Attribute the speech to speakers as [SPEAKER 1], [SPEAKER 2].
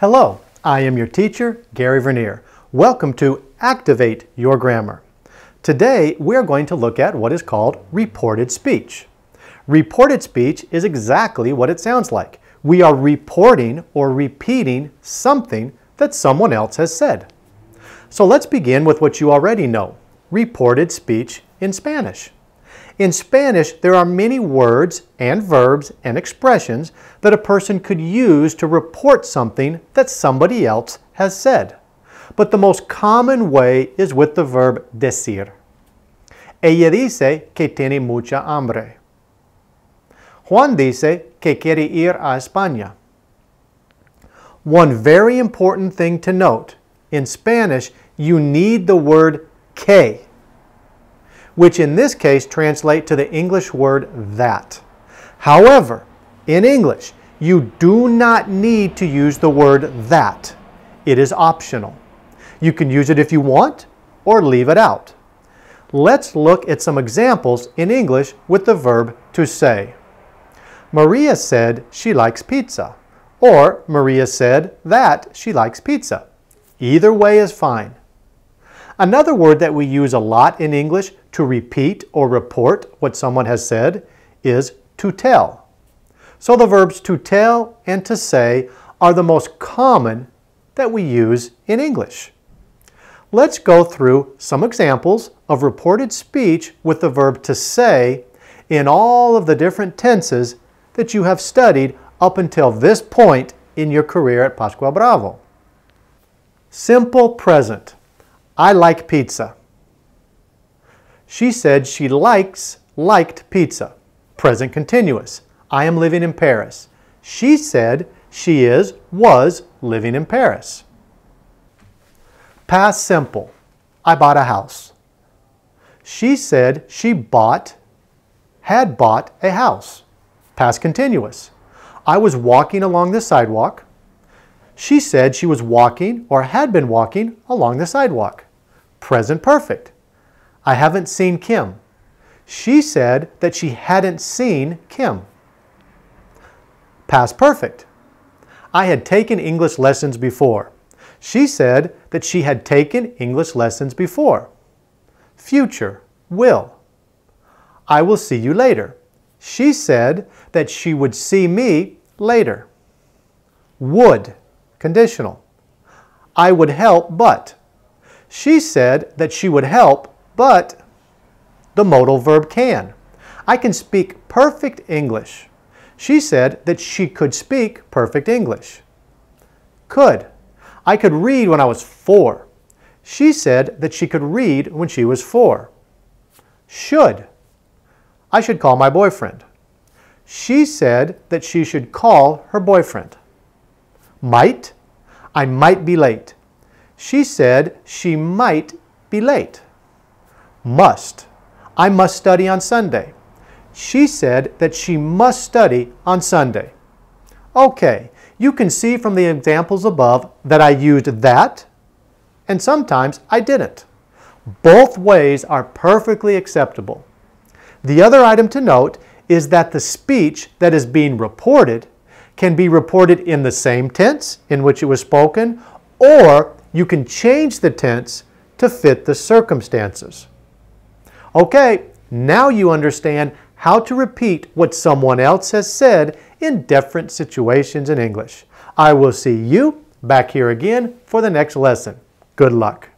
[SPEAKER 1] Hello, I am your teacher, Gary Vernier. Welcome to Activate Your Grammar. Today, we're going to look at what is called reported speech. Reported speech is exactly what it sounds like. We are reporting or repeating something that someone else has said. So let's begin with what you already know, reported speech in Spanish. In Spanish, there are many words and verbs and expressions that a person could use to report something that somebody else has said. But the most common way is with the verb decir. Ella dice que tiene mucha hambre. Juan dice que quiere ir a España. One very important thing to note in Spanish, you need the word que which in this case translate to the English word that. However, in English, you do not need to use the word that. It is optional. You can use it if you want or leave it out. Let's look at some examples in English with the verb to say. Maria said she likes pizza. Or Maria said that she likes pizza. Either way is fine. Another word that we use a lot in English to repeat or report what someone has said is to tell. So the verbs to tell and to say are the most common that we use in English. Let's go through some examples of reported speech with the verb to say in all of the different tenses that you have studied up until this point in your career at Pascual Bravo. Simple present. I like pizza. She said she likes liked pizza. Present continuous. I am living in Paris. She said she is, was living in Paris. Past simple. I bought a house. She said she bought, had bought a house. Past continuous. I was walking along the sidewalk. She said she was walking or had been walking along the sidewalk. Present perfect. I haven't seen Kim. She said that she hadn't seen Kim. Past perfect. I had taken English lessons before. She said that she had taken English lessons before. Future. Will. I will see you later. She said that she would see me later. Would. Conditional. I would help, but. She said that she would help, but the modal verb can. I can speak perfect English. She said that she could speak perfect English. Could. I could read when I was four. She said that she could read when she was four. Should. I should call my boyfriend. She said that she should call her boyfriend. Might. I might be late. She said she might be late. Must. I must study on Sunday. She said that she must study on Sunday. Okay, you can see from the examples above that I used that and sometimes I didn't. Both ways are perfectly acceptable. The other item to note is that the speech that is being reported can be reported in the same tense in which it was spoken or you can change the tense to fit the circumstances. Okay, now you understand how to repeat what someone else has said in different situations in English. I will see you back here again for the next lesson. Good luck.